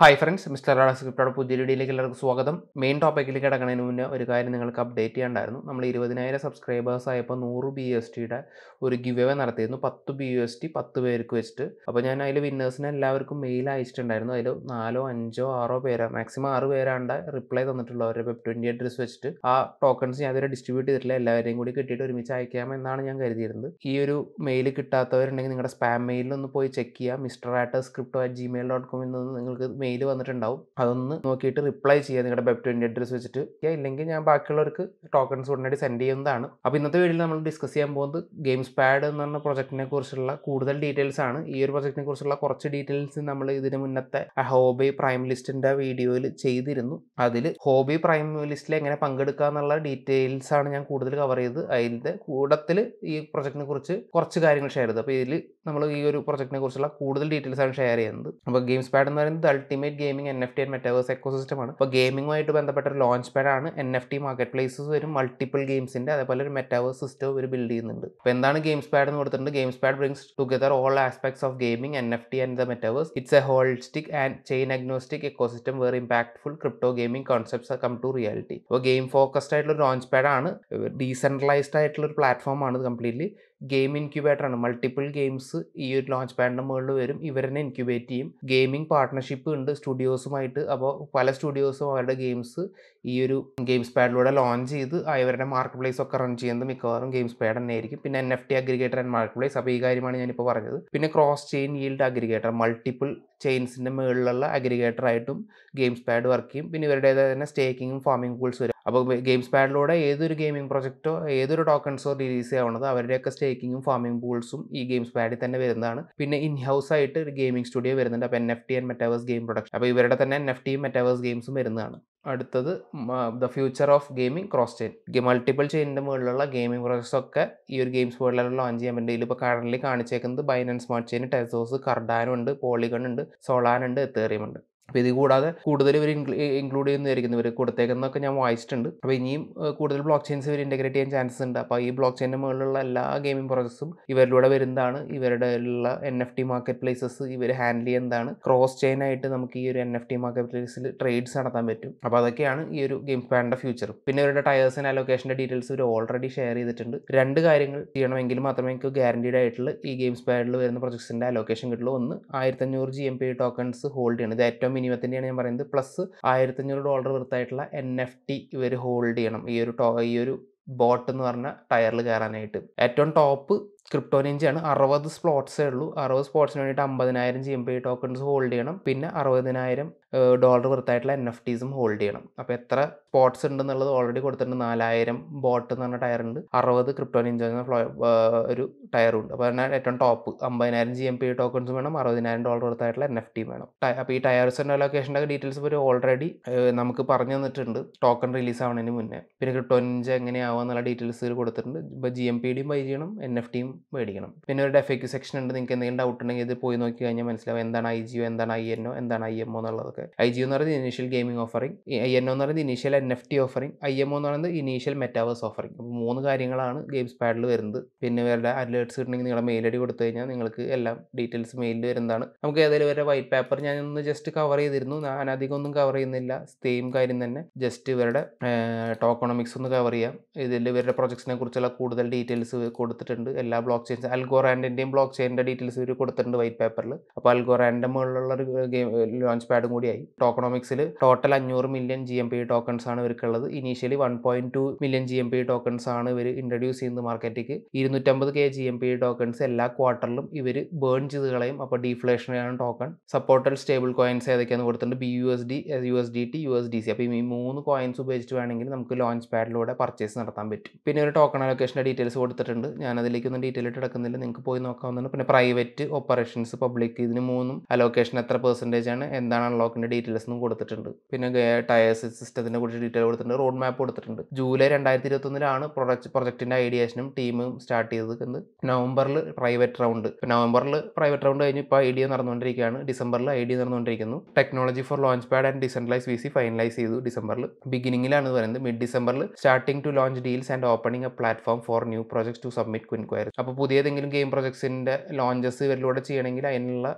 hi friends mister റാഡ സ്ക്രിപ്റ്റോടെ പുതിയ വീഡിയോയിലേക്ക് എല്ലാവർക്കും സ്വാഗതം മെയിൻ ടോപ്പിക്കിലേക്ക് കിടക്കുന്നതിന് മുന്നേ ഒരു കാര്യം നിങ്ങൾക്ക് അപ്ഡേറ്റ് ചെയ്യേണ്ടായിരുന്നു നമ്മൾ ഇരുപതിനായിരം സബ്സ്ക്രൈബേഴ്സ് ആയപ്പോൾ നൂറ് ബി എസ് ടിയുടെ ഒരു ഗിവ് അവേ നടത്തിയിരുന്നു പത്ത് ബി എസ് ടി പത്ത് പേർക്ക് വെച്ചിട്ട് അപ്പോൾ ഞാൻ അതിൽ വിന്നേഴ്സിന് എല്ലാവർക്കും മെയിൽ അയച്ചിട്ടുണ്ടായിരുന്നു അതിൽ നാലോ അഞ്ചോ ആറോ പേരാണ് മാക്സിമം ആറ് പേരാണ്ട് റിപ്ലൈ അവരുടെ വെബ് ട്വൻറ്റി അഡ്രസ് വെച്ചിട്ട് ആ ടോക്കൺസ് ഞാൻ അതുവരെ ഡിസ്ട്രിബ്യൂട്ട് ചെയ്തിട്ടില്ല എല്ലാവരെയും കൂടി കിട്ടിയിട്ട് ഒരുമിച്ച് എന്നാണ് ഞാൻ കരുതിയിരുന്നത് ഈ ഒരു മെയിൽ കിട്ടാത്തവരുണ്ടെങ്കിൽ നിങ്ങളുടെ സ്പാം മെയിലിൽ ഒന്ന് പോയി ചെക്ക് ചെയ്യുക മിസ്റ്റർ ആറ്റ സ്ക്രിപ്റ്റോ അറ്റ് ജിമെയിൽ ഡോട്ട് കോമിൽ നിന്ന് നിങ്ങൾക്ക് മെയിൽ വന്നിട്ടുണ്ടാവും അതൊന്ന് നോക്കിയിട്ട് റിപ്ലൈ ചെയ്യുക നിങ്ങളുടെ വെബ് ട്വൻറ്റി അഡ്രസ് വെച്ചിട്ട് ഇല്ലെങ്കിൽ ഞാൻ ബാക്കിയുള്ളവർക്ക് ടോക്കൺസ് ഉടനടി സെൻഡ് ചെയ്യുന്നതാണ് അപ്പോൾ ഇന്നത്തെ വീഡിയോയിൽ നമ്മൾ ഡിസ്കസ് ചെയ്യാൻ പോകുന്നത് ഗെയിംസ് പാഡ് എന്ന് പറഞ്ഞ പ്രൊജക്റ്റിനെ കുറിച്ചുള്ള കൂടുതൽ ഡീറ്റെയിൽസ് ആണ് ഈ ഒരു പ്രൊജക്റ്റിനെ കുറിച്ചുള്ള കുറച്ച് ഡീറ്റെയിൽസ് നമ്മൾ ഇതിന് മുന്നത്തെ ഹോബി പ്രൈം ലിസ്റ്റിൻ്റെ വീഡിയോയിൽ ചെയ്തിരുന്നു അതിൽ ഹോബി പ്രൈം ലിസ്റ്റിൽ എങ്ങനെ പങ്കെടുക്കുക എന്നുള്ള ഡീറ്റെയിൽസ് ആണ് ഞാൻ കൂടുതൽ കവർ ചെയ്ത് അതിൻ്റെ കൂടത്തിൽ ഈ പ്രൊജക്റ്റിനെ കുറിച്ച് കുറച്ച് കാര്യങ്ങൾ ഷെയർ ചെയ്തു അപ്പോൾ ഇതിൽ നമ്മൾ ഈ ഒരു പ്രൊജക്റ്റിനെ കുറിച്ചുള്ള കൂടുതൽ ഡീറ്റെയിൽസ് ആണ് ഷെയർ ചെയ്യുന്നത് അപ്പോൾ ഗെയിംസ് പാഡ് എന്ന് പറയുന്നത് ultimate gaming N F T and eco ecosystem ആണ് അപ്പോൾ ഗെയിമിംഗുമായിട്ട് ബന്ധപ്പെട്ട ഒരു ലോഞ്ച് പാഡ് ആണ് N F T market places വരും മൾട്ടിപ്പിൾ ഗെയിംസിൻ്റെ അതേപോലെ ഒരു മെറ്റാവേഴ്സ് സിസ്റ്റം ഇവർ ബിൽഡ് ചെയ്യുന്നുണ്ട് അപ്പോൾ എന്താണ് ഗെയിംസ് പാഡ് എന്ന് കൊടുത്തിട്ടുണ്ട് games pad brings together all aspects of gaming N F T and the metaverse it's a holistic and chain agnostic ecosystem where impactful crypto gaming concepts come to reality അപ്പോൾ game focused ആയിട്ടുള്ള launch പാഡാണ് ആണ് decentralised ആയിട്ടുള്ള ഒരു പ്ലാറ്റ്ഫോമാണ് completely game ഇൻക്യുബേറ്ററാണ് multiple games ഈ ഒരു ലോഞ്ച് പാഡിൻ്റെ മുകളിൽ വരും ഇവരെന്നെ ഇൻക്യുബേറ്റ് ചെയ്യും ഗെയിമിംഗ് പാർട്ട്ണർഷിപ്പ് ഉണ്ട് സ്റ്റുഡിയോസുമായിട്ട് അപ്പോൾ പല സ്റ്റുഡിയോസും അവരുടെ ഗെയിംസ് ഈ ഒരു ഗെയിംസ് പാഡിലൂടെ ലോഞ്ച് ചെയ്ത് അവരുടെ മാർക്കറ്റ് പ്ലേസ് ഒക്കെ റൺ ചെയ്യുന്നത് മിക്കവാറും ഗെയിംസ് പാഡ് തന്നെ ആയിരിക്കും പിന്നെ N F T aggregator and market place അപ്പോൾ ഈ കാര്യമാണ് ഞാനിപ്പോൾ പറഞ്ഞത് പിന്നെ cross chain yield aggregator multiple ചെയിൻസിൻ്റെ മുകളിലുള്ള ആയിട്ടും ഗെയിംസ് പാഡ് വർക്ക് ചെയ്യും പിന്നെ ഇവരുടേതായ തന്നെ സ്റ്റേക്കിങ്ങും ഫാമിംഗ് പൂൾസ് വരും അപ്പോൾ ഗെയിംസ് പാഡിലൂടെ ഏതൊരു ഗെയിമിംഗ് പ്രൊജക്റ്റോ ഏതൊരു ടോക്കൺസോ റിലീസ് ചെയ്യാവുന്നത് അവരുടെയൊക്കെ സ്റ്റേക്കിങ്ങും ഫാമിംഗ് പൂൾസും ഈ ഗെയിംസ് പാഡിൽ തന്നെ വരുന്നതാണ് പിന്നെ ഇൻ ഹൗസ് ആയിട്ട് ഒരു ഗെയിമിംഗ് സ്റ്റുഡിയോ വരുന്നുണ്ട് അപ്പോൾ N F T and metaverse game production അപ്പോൾ ഇവരുടെ തന്നെ എൻ എഫ് ടിയും മെറ്റാവേഴ്സ് ഗെയിംസും വരുന്നതാണ് അടുത്തത് the future of gaming cross chain multiple ചെയിനിൻ്റെ മുകളിലുള്ള ഗെയിമിംഗ് പ്രൊജക്ട്സൊക്കെ ഒക്കെ ഈ ഒരു ഗെയിംസ് വേൾഡിലുള്ള ലോഞ്ച് ചെയ്യാൻ വേണ്ടി ഇപ്പോൾ കറൻലി കാണിച്ചേക്കുന്നത് ബൈനൻസ് സ്മാർട്ട് ചെയിൻ ടെസോസ് കർഡാനുണ്ട് പോളിഗൺ ഉണ്ട് സോളാനുണ്ട് ഉണ്ട് ഉണ്ട് അപ്പോൾ ഇത് കൂടാതെ കൂടുതൽ ഇവർ ഇൻക്ലൂഡ് ചെയ്യുന്നതായിരിക്കുന്നവർ ഇവർ കൊടുത്തേക്കുന്നതൊക്കെ ഞാൻ വായിച്ചിട്ടുണ്ട് അപ്പോൾ ഇനിയും കൂടുതൽ ബ്ലോക്ക് ചെയിൻസ് ഇവർ ഇൻറ്റഗ്രേറ്റ് ചെയ്യാൻ ചാൻസസ് ഉണ്ട് അപ്പോൾ ഈ ബ്ലോക്ക് ചെയിൻ്റെ മുകളിലുള്ള എല്ലാ ഗെയിമിംഗ് പ്രോസസ്സും ഇവരിലൂടെ വരുന്നതാണ് ഇവരുടെ ഉള്ള N F T market places ഇവർ ഹാൻഡിൽ ചെയ്യുന്നതാണ് ക്രോസ് ചെയിൻ ആയിട്ട് നമുക്ക് ഈ ഒരു എൻ എഫ് ടി മാർക്കറ്റ് പ്ലേസിൽ ട്രേഡ്സ് നടത്താൻ പറ്റും അപ്പോൾ അതൊക്കെയാണ് ഈ ഒരു ഗെയിം പാനിൻ്റെ ഫ്യൂച്ചർ പിന്നെ ഇവരുടെ ആൻഡ് അലോക്കേഷൻ്റെ ഡീറ്റെയിൽസ് ഇവർ ഓൾറെഡി ഷെയർ ചെയ്തിട്ടുണ്ട് രണ്ട് കാര്യങ്ങൾ ചെയ്യണമെങ്കിൽ മാത്രമേ എനിക്ക് ഗ്യാരണ്ടീഡ് ആയിട്ടുള്ള ഈ ഗെയിംസ് പാഡിൽ വരുന്ന പ്രൊജക്ട്സിൻ്റെ അലോക്കേഷൻ കിട്ടുള്ളൂ ഒന്ന് ആയിരത്തഞ്ഞൂറ് G M P tokens hold ചെയ്യണം ഇത് ഏറ്റവും മിനിമത്തിൻ്റെയാണ് ഞാൻ പറയുന്നത് പ്ലസ് അഞ്ഞൂറ് ഡോളർ വൃത്തായിട്ടുള്ള എൻ എഫ് ടി ഇവർ ഹോൾഡ് ചെയ്യണം ഈ ഒരു ടോ ഈ ഒരു ബോട്ട് എന്ന് പറഞ്ഞ ടയറിൽ കയറാനായിട്ട് ഏറ്റവും ടോപ്പ് ക്രിപ്റ്റോ നിഞ്ചയാണ് അറുപത് സ്പ്ലോട്ട്സേ ഉള്ളൂ അറുപത് സ്പോട്ട്സിന് വേണ്ടിയിട്ട് അമ്പതിനായിരം G M P tokens hold ചെയ്യണം പിന്നെ അറുപതിനായിരം ഡോളർ വൃത്തായിട്ടുള്ള എൻ എഫ് ടീസും ഹോൾഡ് ചെയ്യണം അപ്പോൾ എത്ര സ്പോട്ട്സ് ഉണ്ടെന്നുള്ളത് ഓൾറെഡി കൊടുത്തിട്ടുണ്ട് നാലായിരം ബോട്ട് എന്ന് പറഞ്ഞ ടയർ ഉണ്ട് അറുപത് ക്രിപ്റ്റോ നിഞ്ച എന്ന ഒരു ടയറും ഉണ്ട് അപ്പോൾ അതിനാണ് ഏറ്റവും ടോപ്പ് അമ്പതിനായിരം ജി എം പി ടോക്കൺസും വേണം അറുപതിനായിരം ഡോളർ വൃത്തായിട്ടുള്ള എൻ എഫ് ടി വേണം അപ്പോൾ ഈ ടയർസിൻ്റെ ലൊക്കേഷൻ്റെ ഡീറ്റെയിൽസ് ഒരു ഓൾറെഡി നമുക്ക് പറഞ്ഞു തന്നിട്ടുണ്ട് ടോക്കൺ റിലീസ് ആവുന്നതിന് മുന്നേ പിന്നെ ക്രിപ്റ്റോ നിഞ്ച എങ്ങനെയാവുക എന്നുള്ള ഡീറ്റെയിൽസ് കൊടുത്തിട്ടുണ്ട് ഇപ്പോൾ ജി എം പി ഡിയും ബൈ ചെയ്യണം എൻ എഫ് ടിയും മേടിക്കണം പിന്നെ ഒരു ഡെഫ് എക്യു സെക്ഷൻ ഉണ്ട് നിങ്ങൾക്ക് എന്തെങ്കിലും ഡൗട്ട് ഉണ്ടെങ്കിൽ ഇത് പോയി നോക്കി കഴിഞ്ഞാൽ മനസ്സിലാവും എന്താണ് ഐ ജിയോ എന്താണ് ഐ എൻ ഒ എന്താണ് ഐ എം ഒ എന്നുള്ളതൊക്കെ ഐ ജിയോ എന്ന് പറയുന്നത് initial gaming offering I N O എന്ന് പറയുന്നത് initial N F T offering I M O എന്ന് പറയുന്നത് ഇനീഷ്യൽ മെറ്റാവേഴ്സ് ഓഫറിംഗ് അപ്പോൾ മൂന്ന് കാര്യങ്ങളാണ് ഗെയിംസ് പാഡിൽ വരുന്നത് പിന്നെ വേറെ അലേർട്ട്സ് കിട്ടണമെങ്കിൽ നിങ്ങളുടെ മെയിൽ ഐഡി കൊടുത്തു കഴിഞ്ഞാൽ നിങ്ങൾക്ക് എല്ലാം ഡീറ്റെയിൽസ് മെയിലിൽ വരുന്നതാണ് നമുക്ക് ഏതെങ്കിലും വരെ വൈറ്റ് പേപ്പർ ഞാൻ ഒന്ന് ജസ്റ്റ് കവർ ചെയ്തിരുന്നു ഞാൻ അധികം ഒന്നും കവർ ചെയ്യുന്നില്ല സെയിം കാര്യം തന്നെ ജസ്റ്റ് ഇവരുടെ ടോക്കണോമിക്സ് ഒന്ന് കവർ ചെയ്യാം ഇതിൽ ഇവരുടെ പ്രൊജക്ട്സിനെ കുറിച്ചുള്ള കൂടുതൽ ഡീറ്റെയിൽസ് കൊടുത്തിട്ടുണ്ട് എല്ലാ ബ്ലോക്ക് ചെയിൻ അൽഗോറാൻഡിൻ്റെയും ബ്ലോക്ക് ചെയിൻ്റെ ഡീറ്റെയിൽസ് ഇവർ കൊടുത്തിട്ടുണ്ട് വൈറ്റ് പേപ്പറിൽ അപ്പോൾ അൽഗോറാൻഡ് മുകളിലുള്ള ഒരു ഗെയിം ലോഞ്ച് പാഡും കൂടിയായി ടോക്കണോമിക്സിൽ ടോട്ടൽ അഞ്ഞൂറ് million G M P tokens ആണ് ഇവർക്കുള്ളത് initially one point two million G M P tokens ആണ് ഇവർ ഇൻട്രൊഡ്യൂസ് ചെയ്യുന്നത് മാർക്കറ്റിക്ക് ഇരുന്നൂറ്റമ്പത് K G M P tokens എല്ലാ ക്വാർട്ടറിലും ഇവർ ബേൺ ചെയ്ത് കളയും അപ്പോൾ ഡീഫ്ലേഷനാണ് ടോക്കൺ സപ്പോർട്ടഡ് സ്റ്റേബിൾ കോയിൻസ് ഏതൊക്കെയാണ് കൊടുത്തിട്ടുണ്ട് B U S D U S D T U S D C അപ്പോൾ ഈ മൂന്ന് കോയിൻസ് ഉപയോഗിച്ചിട്ട് വേണമെങ്കിൽ നമുക്ക് ലോഞ്ച് പാഡിലൂടെ പർച്ചേസ് നടത്താൻ പറ്റും പിന്നെ ഒരു ടോക്കൺ അലൊക്കേഷൻ്റെ ഡീറ്റെയിൽസ് കൊടുത്തിട്ടുണ്ട് ഞാൻ അതിലേക്കൊന്നും ഡീറ്റെയിൽ എടുക്കുന്നില്ല നിങ്ങൾക്ക് പോയി നോക്കാവുന്നതാണ് പിന്നെ പ്രൈവറ്റ് ഓപ്പറേഷൻസ് പബ്ലിക് ഇതിന് മൂന്നും അലോക്കേഷൻ എത്ര പെർസെൻറ്റേജ് ആണ് എന്താണ് അൺലോക്കിൻ്റെ ഡീറ്റെയിൽസ് എന്നും കൊടുത്തിട്ടുണ്ട് പിന്നെ ടയേഴ്സ് സിസ്റ്റത്തിനെ കുറിച്ച് ഡീറ്റെയിൽ കൊടുത്തിട്ടുണ്ട് റോഡ് മാപ്പ് കൊടുത്തിട്ടുണ്ട് ജൂലൈ രണ്ടായിരത്തി ഇരുപത്തൊന്നിലാണ് പ്രൊജക്ട് പ്രൊജക്ടിൻ്റെ ഐഡിയേഷനും ടീമും സ്റ്റാർട്ട് ചെയ്തിരിക്കുന്നത് നവംബറിൽ പ്രൈവറ്റ് റൗണ്ട് നവംബറിൽ പ്രൈവറ്റ് റൗണ്ട് കഴിഞ്ഞ് ഇപ്പോൾ ഐഡിയ നടന്നുകൊണ്ടിരിക്കുകയാണ് ഡിസംബറിൽ ഐഡിയ നടന്നുകൊണ്ടിരിക്കുന്നു technology for launch pad and decentralise V C finalise ചെയ്തു ഡിസംബറിൽ ബിഗിനിങ്ങിലാണ് പറയുന്നത് മിഡ് ഡിസംബറിൽ starting to launch deals and opening a platform for new projects to submit അപ്പോൾ അപ്പോൾ പുതിയതെങ്കിലും ഗെയിം പ്രൊജക്ട്സിൻ്റെ ലോഞ്ചസ് ഇവരിലൂടെ ചെയ്യണമെങ്കിൽ അതിനുള്ള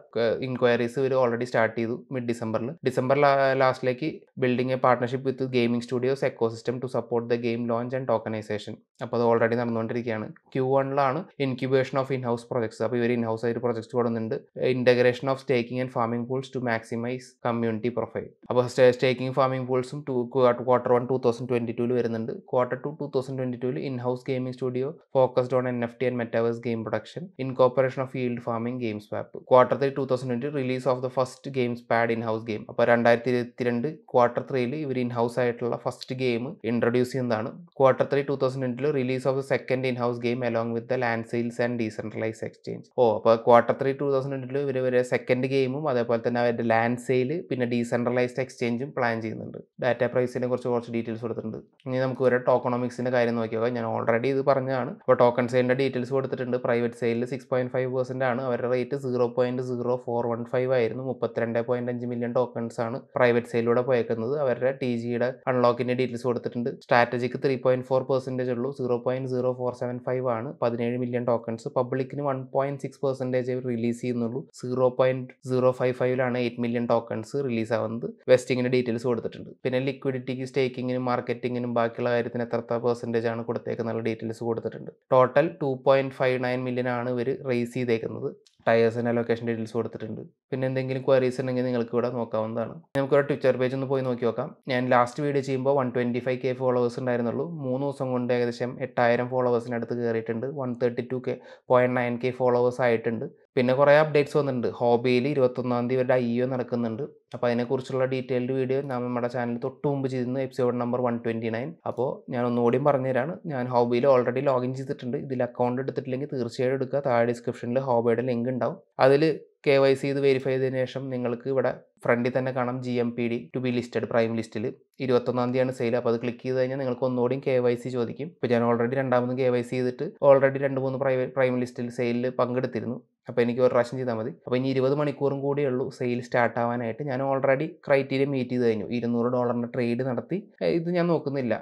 ഇൻക്വയറീസ് ഇവർ ഓൾറെഡി സ്റ്റാർട്ട് ചെയ്തു മിഡ് ഡിസംബറിൽ ഡിസംബർ ലാസ്റ്റിലേക്ക് building a partnership with gaming studios system to support the game launch and tokenisation അപ്പോൾ അത് ഓൾറെഡി നടന്നുകൊണ്ടിരിക്കുകയാണ് ക്യൂ വണ്ണിലാണ് incubation of in house projects അപ്പോൾ ഇവർ ഇൻ ഹൗസ് ആയിട്ട് പ്രൊജക്ട്സ് കൊടുക്കുന്നുണ്ട് integration of staking and farming pools to maximise community profile അപ്പോൾ staking farming പൂൾസും to quarter one two thousand twenty ടുവിൽ വരുന്നുണ്ട് quarter two two thousand twenty ടുവിൽ in house gaming studio focused on N F T and net game game production, incorporation of field farming, games പാപ്പ് quarter three two thousand twenty release of the first games pad in house game അപ്പോൾ രണ്ടായിരത്തി ഇരുപത്തിരണ്ട് ക്വാർട്ടർ ത്രീയിൽ ഇവർ in house ആയിട്ടുള്ള first game introduce ചെയ്യുന്നതാണ് quarter three two thousand ട്വന്റിൽ release of the second in house game along with the land sales and decentralise exchange ഓ അപ്പോൾ ക്വാർട്ടർ ത്രീ ടൂ തൗസൻഡ് ട്വന്റിൽ ഇവർ ഇവരെ സെക്കൻഡ് ഗെയിമും അതേപോലെ തന്നെ അവരുടെ ലാൻഡ് സെയിൽ പിന്നെ ഡീസെൻട്രലൈസ്ഡ് എക്സ്ചേഞ്ചും പ്ലാൻ ചെയ്യുന്നുണ്ട് ഡാറ്റ പ്രൈസിനെ കുറിച്ച് കുറച്ച് ഡീറ്റെയിൽസ് കൊടുത്തിട്ടുണ്ട് ഇനി നമുക്ക് ഇവരുടെ ടോക്കണോമിക്സിന്റെ കാര്യം നോക്കിയാൽ ഞാൻ ഓൾറെഡി ഇത് പറഞ്ഞതാണ് അപ്പോൾ ടോക്കൺ സെയിലിന്റെ ഡീറ്റെയിൽസ് കൊടുത്തിട്ടുണ്ട് പ്രൈവറ്റ് സെയിലിൽ സിക്സ് പോയിൻറ്റ് ഫൈവ് പെർസെൻ്റ് ആണ് അവരുടെ rate zero point zero four one five ആയിരുന്നു മുപ്പത്തിരണ്ട് പോയിൻറ്റ് അഞ്ച് മില്യൺ ടോക്കൺസ് ആണ് പ്രൈവറ്റ് സെയിലൂടെ പോയേക്കുന്നത് അവരുടെ ടി ജിയുടെ അൺലോക്കിൻ്റെ ഡീറ്റെയിൽസ് കൊടുത്തിട്ടുണ്ട് സ്ട്രാറ്റജിക്ക് ത്രീ പോയിൻറ്റ് ഫോർ പെർസെൻറ്റേജ് ഉള്ളൂ zero point zero four seven five ആണ് പതിനേഴ് മില്യൺ ടോക്കൺസ് പബ്ലിക്കിന് one point six percentage release ചെയ്യുന്നുള്ളൂ സീറോ പോയിൻറ്റ് സീറോ ഫൈവ് ഫൈവിലാണ് എയ്റ്റ് മില്യൺ ടോക്കൺസ് റിലീസ് ആവുന്നത് വെസ്റ്റിങ്ങിൻ്റെ ഡീറ്റെയിൽസ് കൊടുത്തിട്ടുണ്ട് പിന്നെ ലിക്വിഡിറ്റിക്ക് സ്റ്റേക്കിങ്ങിനും മാർക്കറ്റിങ്ങിനും ബാക്കിയുള്ള കാര്യത്തിന് എത്ര പെർസെൻറ്റേജ് ആണ് കൊടുത്തേക്കുന്നുള്ള ഡീറ്റെയിൽസ് കൊടുത്തിട്ടുണ്ട് total two point point five nine million ആണ് ഇവർ റേസ് ചെയ്തേക്കുന്നത് ടയേഴ്സിൻ്റെ ലൊക്കേഷൻ ഡീറ്റെയിൽസ് കൊടുത്തിട്ടുണ്ട് പിന്നെ എന്തെങ്കിലും ക്വയറീസ് ഉണ്ടെങ്കിൽ നിങ്ങൾക്ക് ഇവിടെ നോക്കാവുന്നതാണ് നമുക്കിവിടെ ട്വിറ്റർ പേജ് ഒന്ന് പോയി നോക്കി നോക്കാം ഞാൻ ലാസ്റ്റ് വീഡിയോ ചെയ്യുമ്പോൾ one twenty five K followers ഉണ്ടായിരുന്നുള്ളൂ മൂന്ന് ദിവസം കൊണ്ട് ഏകദേശം എട്ടായിരം ഫോളോവേഴ്സിനടുത്ത് കയറിയിട്ടുണ്ട് one thirty two K point nine K followers ആയിട്ടുണ്ട് പിന്നെ കുറേ അപ്ഡേറ്റ്സ് വന്നിട്ടുണ്ട് ഹോബിയിൽ ഇരുപത്തൊന്നാം തീയതി ഇവരുടെ ഐ ഒ നടക്കുന്നുണ്ട് അപ്പോൾ അതിനെക്കുറിച്ചുള്ള ഡീറ്റെയിൽഡ് വീഡിയോ ഞാൻ നമ്മുടെ ചാനൽ തൊട്ട് മുമ്പ് ചെയ്തിരുന്നു episode number one twenty nine അപ്പോൾ ഞാൻ ഒന്നുകൂടിയും പറഞ്ഞുതരാണ് ഞാൻ ഹോബിയിൽ ഓൾറെഡി ലോഗിൻ ചെയ്തിട്ടുണ്ട് ഇതിൽ അക്കൗണ്ട് എടുത്തിട്ടില്ലെങ്കിൽ തീർച്ചയായും എടുക്കുക താഴെ ഡിസ്ക്രിപ്ഷനിൽ ഹോബിയുടെ ലിങ്ക് ഉണ്ടാവും അതിൽ കെ വൈ സി ഇത് വെരിഫൈ ചെയ്തതിന് ശേഷം നിങ്ങൾക്ക് ഇവിടെ ഫ്രണ്ടിൽ തന്നെ കാണാം G M P D to be listed prime ലിസ്റ്റിൽ ഇരുപത്തൊന്നാം തീയതിയാണ് സെയിൽ അപ്പോൾ അത് ക്ലിക്ക് ചെയ്ത് കഴിഞ്ഞാൽ നിങ്ങൾക്ക് ഒന്നുകൂടിയും കെ വൈ സി ചോദിക്കും ഇപ്പോൾ ഞാൻ ഓൾറെഡി രണ്ടാമതും കെ വൈ സി ചെയ്തിട്ട് ഓൾറെഡി രണ്ട് മൂന്ന് പ്രൈവറ്റ് പ്രൈം ലിസ്റ്റിൽ സെയിലിൽ പങ്കെടുത്തിരുന്നു അപ്പോൾ എനിക്ക് ഒരു പ്രാവശ്യം ചെയ്താൽ മതി അപ്പോൾ ഇനി ഇരുപത് മണിക്കൂറും കൂടി ഉള്ളൂ സെയിൽ സ്റ്റാർട്ട് ആവാനായിട്ട് ഞാൻ ഓൾറെഡി ക്രൈറ്റീരിയ മീറ്റ് ചെയ്ത് കഴിഞ്ഞു ഇരുന്നൂറ് ഡോളറിൻ്റെ ട്രേഡ് നടത്തി ഇത് ഞാൻ നോക്കുന്നില്ല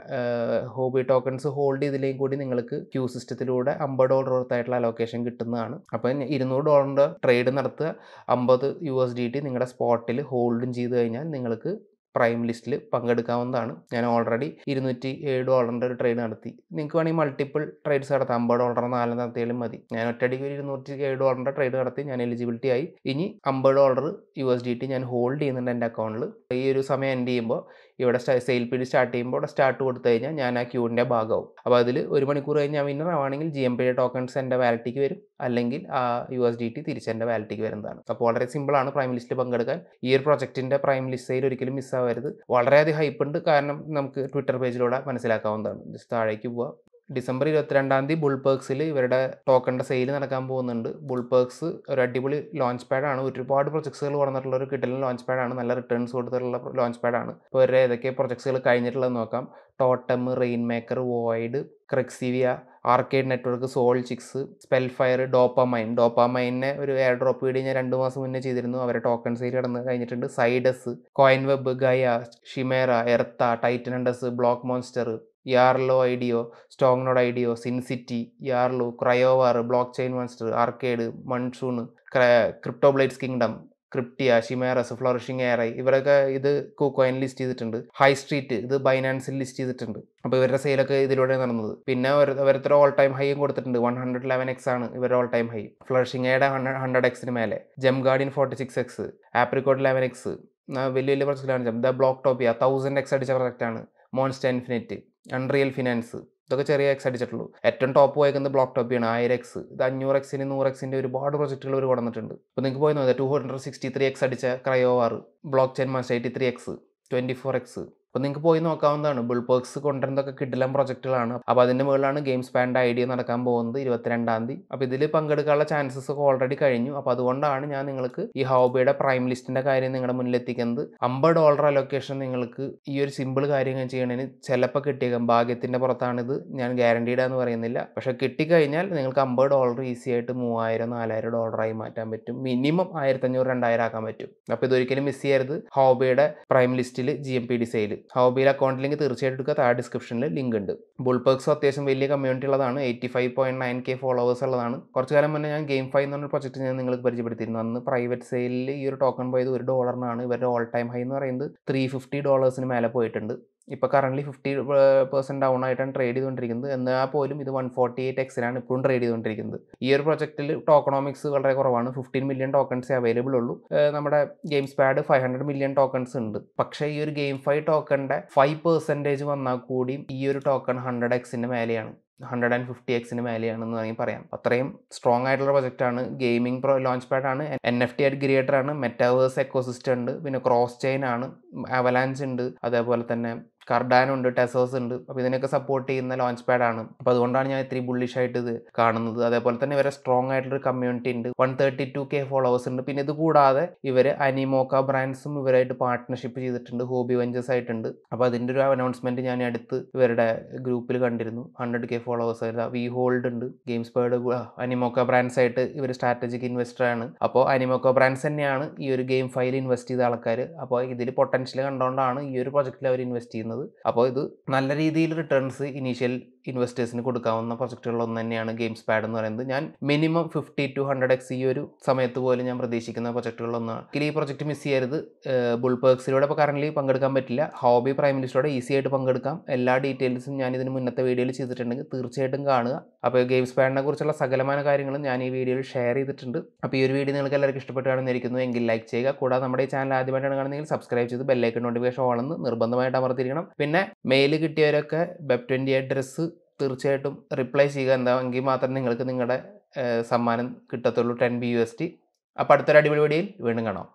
ഹോബി ടോക്കൺസ് ഹോൾഡ് ചെയ്തില്ലെങ്കിൽ കൂടി നിങ്ങൾക്ക് ക്യൂ സിസ്റ്റത്തിലൂടെ അമ്പത് ഡോളർ ഓർത്തായിട്ടുള്ള അലോക്കേഷൻ കിട്ടുന്നതാണ് അപ്പോൾ ഇരുന്നൂറ് ഡോളറിൻ്റെ ട്രേഡ് നടത്തുക അമ്പത് യു എസ് ഡി ടി നിങ്ങളുടെ സ്പോട്ടിൽ ഹോൾഡും ചെയ്ത് കഴിഞ്ഞാൽ നിങ്ങൾക്ക് പ്രൈം ലിസ്റ്റിൽ പങ്കെടുക്കാവുന്നതാണ് ഞാൻ ഓൾറെഡി ഇരുന്നൂറ്റി ഏഴ് ഡോളറിൻ്റെ ഒരു ട്രേഡ് നടത്തി നിങ്ങൾക്ക് വേണമെങ്കിൽ മൾട്ടിപ്പിൾ ട്രേഡ്സ് നടത്താം അമ്പത് ഡോളർ നാല് നടത്തിയാലും മതി ഞാൻ ഒറ്റയടിക്ക് ഇരുന്നൂറ്റി ഏഴ് ഡോളറിൻ്റെ ട്രേഡ് നടത്തി ഞാൻ എലിജിബിലിറ്റി ആയി ഇനി അമ്പത് dollar U S D T ഞാൻ ഹോൾഡ് ചെയ്യുന്നുണ്ട് എൻ്റെ അക്കൗണ്ടിൽ ഈ ഒരു സമയം എൻഡ് ചെയ്യുമ്പോൾ ഇവിടെ സെയിൽ പീരീഡ് സ്റ്റാർട്ട് ചെയ്യുമ്പോൾ ഇവിടെ സ്റ്റാർട്ട് കൊടുത്തു കഴിഞ്ഞാൽ ഞാൻ ആ ക്യൂവിൻ്റെ ഭാഗമാവും അപ്പോൾ അതിൽ ഒരു മണിക്കൂർ കഴിഞ്ഞാൽ ഞാൻ വിന്നർ ആവുകയാണെങ്കിൽ ജി എം പി ടോക്കൺസ് എൻ്റെ വാലറ്റിക്ക് വരും അല്ലെങ്കിൽ ആ യു എസ് ഡി ടി തിരിച്ച് എൻ്റെ വാലറ്റിക്ക് വരുന്നതാണ് അപ്പോൾ വളരെ സിമ്പിളാണ് പ്രൈം ലിസ്റ്റിൽ പങ്കെടുക്കാൻ ഈ ഒരു പ്രൊജക്ടിൻ്റെ പ്രൈം ലിസ്റ്റയിൽ ഒരിക്കലും മിസ്സാവരുത് വളരെയധികം ഹൈപ്പ് ഉണ്ട് കാരണം നമുക്ക് ട്വിറ്റർ പേജിലൂടെ മനസ്സിലാക്കാവുന്നതാണ് ജസ്റ്റ് താഴേക്ക് പോവുക ഡിസംബർ ഇരുപത്തിരണ്ടാം തീയതി ബുൾപേക്സിൽ ഇവരുടെ ടോക്കണിൻ്റെ സെയിൽ നടക്കാൻ പോകുന്നുണ്ട് ബുൾപേക്സ് ഒരു അടിപൊളി ലോഞ്ച് പാഡാണ് ഒരുപാട് പ്രൊജക്ട്സുകൾ പറഞ്ഞിട്ടുള്ള ഒരു കിട്ടലിന് ലോഞ്ച് പാഡാണ് നല്ല റിട്ടേൺസ് കൊടുത്തിട്ടുള്ള ലോഞ്ച് പാഡാണ് ഇപ്പോൾ ഇവരെ ഏതൊക്കെ പ്രൊജക്ട്സുകൾ കഴിഞ്ഞിട്ടുള്ളത് നോക്കാം ടോട്ടം റെയിൻ മേക്കർ വോയിഡ് ക്രെക്സിവിയ arcade network soul chicks Spellfire dopamine ഡോപ്പാമൈനെ ഒരു എയർ ഡ്രോപ്പ് ഇടി ഞാൻ രണ്ട് മാസം മുന്നേ ചെയ്തിരുന്നു അവരെ ടോക്കൺ സെയിൽ കടന്ന് കഴിഞ്ഞിട്ടുണ്ട് സൈഡസ് കോയിൻ വെബ് ഗയ ഷിമേറ എർത്ത ടൈറ്റനണ്ടസ് ബ്ലോക്ക് മോൺസ്റ്റർ യാർലോ ഐഡിയോ സ്റ്റോങ്നോഡ് ഐഡിയോ സിൻസിറ്റി യാർലോ Cryowar blockchain monster arcade monsoon crypto blitz kingdom ക്രിപ്റ്റിയ ഷിമേറസ് ഫ്ലോറിഷിംഗ് എയറൈ ഇവരൊക്കെ ഇത് കോയിൻ ലിസ്റ്റ് ചെയ്തിട്ടുണ്ട് ഹൈ സ്ട്രീറ്റ് ഇത് ബൈനാൻസിൽ ലിസ്റ്റ് ചെയ്തിട്ടുണ്ട് അപ്പോൾ ഇവരുടെ സെയിലൊക്കെ ഇതിലൂടെ നടന്നത് പിന്നെ ഓരോരുത്തർ ഓൾ ടൈം ഹൈയും കൊടുത്തിട്ടുണ്ട് വൺ ഹൺഡ്രഡ് ലെവൻ എക്സ് ആണ് ഇവരുടെ ഓൾ ടൈം ഹൈ ഫ്ലറിഷിംഗയുടെ ഹൺഡ്രഡ് ഹൺഡ്രഡ് എക്സിന് മേലെ gem guardian forty six X apricot eleven X വലിയ വലിയ പ്രൊജക്റ്റിലാണ് the Blocktopia thousand X അടിച്ച പ്രൊജക്റ്റാണ് മോൺസ്റ്റ് ഇൻഫിനിറ്റ് അൺറിയൽ ഫിനാൻസ് ഇതൊക്കെ ചെറിയ എക്സ് അടിച്ചിട്ടുള്ളൂ ഏറ്റവും ടോപ്പ് വായിക്കുന്നത് ബ്ലോക്ക് ടോപ്പിയാണ് ആയിരം എക്സ് ഇത് അഞ്ഞൂറ് എക്സിന് നൂറ് എക്സിൻ്റെ ഒരുപാട് പ്രൊജക്റ്റുകൾ ഒരു കൊടുത്തിട്ടുണ്ട് ഇപ്പോൾ നിങ്ങൾക്ക് പോയി നോക്കാം two hundred sixty three X അടിച്ച Cryowar blockchain eighty three X twenty four X അപ്പോൾ നിങ്ങൾക്ക് പോയി നോക്കാവുന്നതാണ് പേർക്സ് കൊണ്ടുവരുന്നതൊക്കെ കിഡിലം പ്രൊജക്റ്റുകളാണ് അപ്പോൾ അതിൻ്റെ മുകളിലാണ് ഗെയിംസ് പാൻ്റെ ഐഡിയ നടക്കാൻ പോകുന്നത് ഇരുപത്തിരണ്ടാം തീയതി അപ്പോൾ ഇതിൽ പങ്കെടുക്കാനുള്ള ചാൻസസ് ഒക്കെ ഓൾറെഡി കഴിഞ്ഞു അപ്പോൾ അതുകൊണ്ടാണ് ഞാൻ നിങ്ങൾക്ക് ഈ ഹോബിയുടെ പ്രൈം ലിസ്റ്റിൻ്റെ കാര്യം നിങ്ങളുടെ മുന്നിൽ എത്തിക്കുന്നത് അമ്പത് ഡോളർ അലൊക്കേഷൻ നിങ്ങൾക്ക് ഈ ഒരു സിമ്പിൾ കാര്യം ചെയ്യണതിന് ചിലപ്പോൾ കിട്ടിയേക്കാം ഭാഗ്യത്തിൻ്റെ പുറത്താണിത് ഞാൻ ഗ്യാരണ്ടീഡാന്ന് പറയുന്നില്ല പക്ഷെ കിട്ടിക്കഴിഞ്ഞാൽ നിങ്ങൾക്ക് അമ്പത് ഡോളർ ഈസി ആയിട്ട് മൂവായിരം നാലായിരം ഡോളറായി മാറ്റാൻ പറ്റും മിനിമം ആയിരത്തഞ്ഞൂറ് രണ്ടായിരം ആക്കാൻ പറ്റും അപ്പോൾ ഇതൊരിക്കലും മിസ് ചെയ്യരുത് ഹോബിയുടെ പ്രൈം ലിസ്റ്റിൽ G M P D sale ഹൗബിയിൽ അക്കൗണ്ട് ലിങ്ക് തീർച്ചയായിട്ടും എടുക്കുക താഴെ ഡിസ്ക്രിപ്ഷനിൽ ലിങ്ക് ഉണ്ട് ബുൾപേക്സും അത്യാവശ്യം വലിയ കമ്മ്യൂണിറ്റി ഉള്ളതാണ് eighty five point nine K followers ഉള്ളതാണ് കുറച്ച് കാലം മുന്നേ ഞാൻ ഗെയിം ഫൈവ് എന്നൊരു പ്രൊജക്ട് ഞാൻ നിങ്ങൾക്ക് പരിചയപ്പെടുത്തിയിരുന്നു അന്ന് പ്രൈവറ്റ് സെയിലിൽ ഈ ഒരു ടോക്കൺ പോയത് ഒരു ഡോളറിനാണ് ഇവരുടെ ഓൾ ടൈം ഹൈ എന്ന് പറയുന്നത് ത്രീ ഫിഫ്റ്റി ഡോളേഴ്സിന് മേലെ പോയിട്ടുണ്ട് ഇപ്പോൾ കറൻ്റ് ഫിഫ്റ്റി പെർസെൻറ്റ് ഡൗൺ ആയിട്ടാണ് ട്രേഡ് ചെയ്തുകൊണ്ടിരിക്കുന്നത് എന്നാൽ പോലും ഇത് വൺ ഫോർട്ടി എയ്റ്റ് എക്സിലാണ് ഇപ്പോഴും ട്രേഡ് ചെയ്തുകൊണ്ടിരിക്കുന്നത് ഈ ഒരു പ്രൊജക്റ്റിൽ ടോക്കണോമിക്സ് വളരെ കുറവാണ് ഫിഫ്റ്റീൻ മില്യൺ ടോക്കൺസ് അവൈലബിൾ ഉള്ളൂ നമ്മുടെ GamesPad five hundred million tokens ഉണ്ട് പക്ഷേ ഈ ഒരു ഗെയിം ഫൈവ് ടോക്കണിൻ്റെ ഫൈവ് പെർസെൻറ്റേജ് വന്നാൽ കൂടിയും ഈ ഒരു ടോക്കൺ ഹൺഡ്രഡ് എക്സിൻ്റെ മേലെയാണ് ഹൺഡ്രഡ് ആൻഡ് ഫിഫ്റ്റി എക്സിന് മേലെയാണെന്ന് വേണമെങ്കിൽ പറയാം അത്രയും സ്ട്രോങ് ആയിട്ടുള്ള പ്രൊജക്റ്റാണ് ഗെയിമിംഗ് പ്രോ ലോഞ്ച് ആണ് എൻ എഫ് ടി ഗ്രിയേറ്റർ ആണ് മെറ്റാവേഴ്സ് എക്കോസിസ്റ്റം ഉണ്ട് പിന്നെ ക്രോസ് ചെയിൻ ആണ് അവലാൻസ് ഉണ്ട് അതേപോലെ തന്നെ കർഡാനും ഉണ്ട് ടെസോസ് ഉണ്ട് അപ്പോൾ ഇതിനൊക്കെ സപ്പോർട്ട് ചെയ്യുന്ന ലോഞ്ച് പാഡാണ് അപ്പോൾ അതുകൊണ്ടാണ് ഞാൻ ഇത്രയും ബുള്ളിഷായിട്ട് ഇത് കാണുന്നത് അതേപോലെ തന്നെ ഇവരെ സ്ട്രോങ് ആയിട്ടുള്ള കമ്മ്യൂണിറ്റി ഉണ്ട് one thirty two K followers ഉണ്ട് പിന്നെ ഇത് കൂടാതെ ഇവർ അനിമോക്ക ബ്രാൻഡ്സും ഇവരായിട്ട് പാർട്ട്ണർഷിപ്പ് ചെയ്തിട്ടുണ്ട് ഹോബി വെഞ്ചേഴ്സ് ആയിട്ടുണ്ട് അപ്പോൾ അതിൻ്റെ ഒരു അനൗൺസ്മെൻറ്റ് ഞാൻ അടുത്ത് ഇവരുടെ ഗ്രൂപ്പിൽ കണ്ടിരുന്നു hundred K followers we hold ഉണ്ട് ഗെയിംസ് പേഡ് അനിമോക്ക ബ്രാൻഡ്സ് ആയിട്ട് ഇവർ സ്ട്രാറ്റജിക് ഇൻവെസ്റ്റർ ആണ് അപ്പോൾ അനിമോക്ക ബ്രാൻഡ്സ് തന്നെയാണ് ഈ ഒരു ഗെയിം ഫയൽ ഇൻവെസ്റ്റ് ചെയ്ത ആൾക്കാർ അപ്പോൾ ഇതിൽ പൊട്ടൻഷ്യൽ കണ്ടുകൊണ്ടാണ് ഈ ഒരു പ്രൊജക്റ്റിൽ അവർ ഇൻവെസ്റ്റ് ചെയ്യുന്നത് പറയുന്നത് അപ്പോൾ ഇത് നല്ല രീതിയിൽ റിട്ടേൺസ് ഇനീഷ്യൽ ഇൻവെസ്റ്റേഴ്സിന് കൊടുക്കാവുന്ന പ്രൊജക്റ്റുകളിൽ ഒന്ന് തന്നെയാണ് ഗെയിംസ് പാഡ് എന്ന് പറയുന്നത് ഞാൻ minimum fifty to hundred X ഈ ഒരു സമയത്ത് പോലും ഞാൻ പ്രതീക്ഷിക്കുന്ന പ്രൊജക്റ്റുകളിലൊന്നാണ് ഈ പ്രൊജക്റ്റ് മിസ് ചെയ്യരുത് ബുൾപേക്സിലൂടെ ഇപ്പോൾ കറന്റ് പങ്കെടുക്കാൻ പറ്റില്ല ഹോബി പ്രൈം മിനിസ്റ്ററോടെ ഈസി ആയിട്ട് പങ്കെടുക്കാം എല്ലാ ഡീറ്റെയിൽസും ഞാൻ ഇതിന് മുന്നത്തെ വീഡിയോയിൽ ചെയ്തിട്ടുണ്ടെങ്കിൽ തീർച്ചയായിട്ടും കാണുക അപ്പോൾ ഗെയിംസ് പാഡിനെ കുറിച്ചുള്ള സകലമായ കാര്യങ്ങളും ഞാൻ ഈ വീഡിയോയിൽ ഷെയർ ചെയ്തിട്ടുണ്ട് അപ്പോൾ ഈ ഒരു വീഡിയോ നിങ്ങൾക്ക് എല്ലാവർക്കും ഇഷ്ടപ്പെട്ടാണെന്നിരിക്കുന്നു എങ്കിൽ ലൈക്ക് ചെയ്യുക കൂടാതെ നമ്മുടെ ഈ ചാനൽ ആദ്യമായിട്ടാണ് കാണുന്നതെങ്കിൽ സബ്സ്ക്രൈബ് ചെയ്ത് ബെല്ലൈക്കൺ നോട്ടിഫിക്കേഷൻ ഓണെന്ന് നിർബന്ധമായിട്ട് അമർത്തിയിരിക്കണം പിന്നെ മെയിൽ കിട്ടിയവരൊക്കെ വെബ് ട്വൻറ്റി എയ്റ്റ് ഡ്രസ്സ് തീർച്ചയായിട്ടും റിപ്ലൈ ചെയ്യുക എന്താണെങ്കിൽ മാത്രം നിങ്ങൾക്ക് നിങ്ങളുടെ സമ്മാനം കിട്ടത്തുള്ളൂ ten B U S T അപ്പോൾ അടുത്തൊരു അടിപൊളി വീഡിയോയിൽ വീണ്ടും കാണാം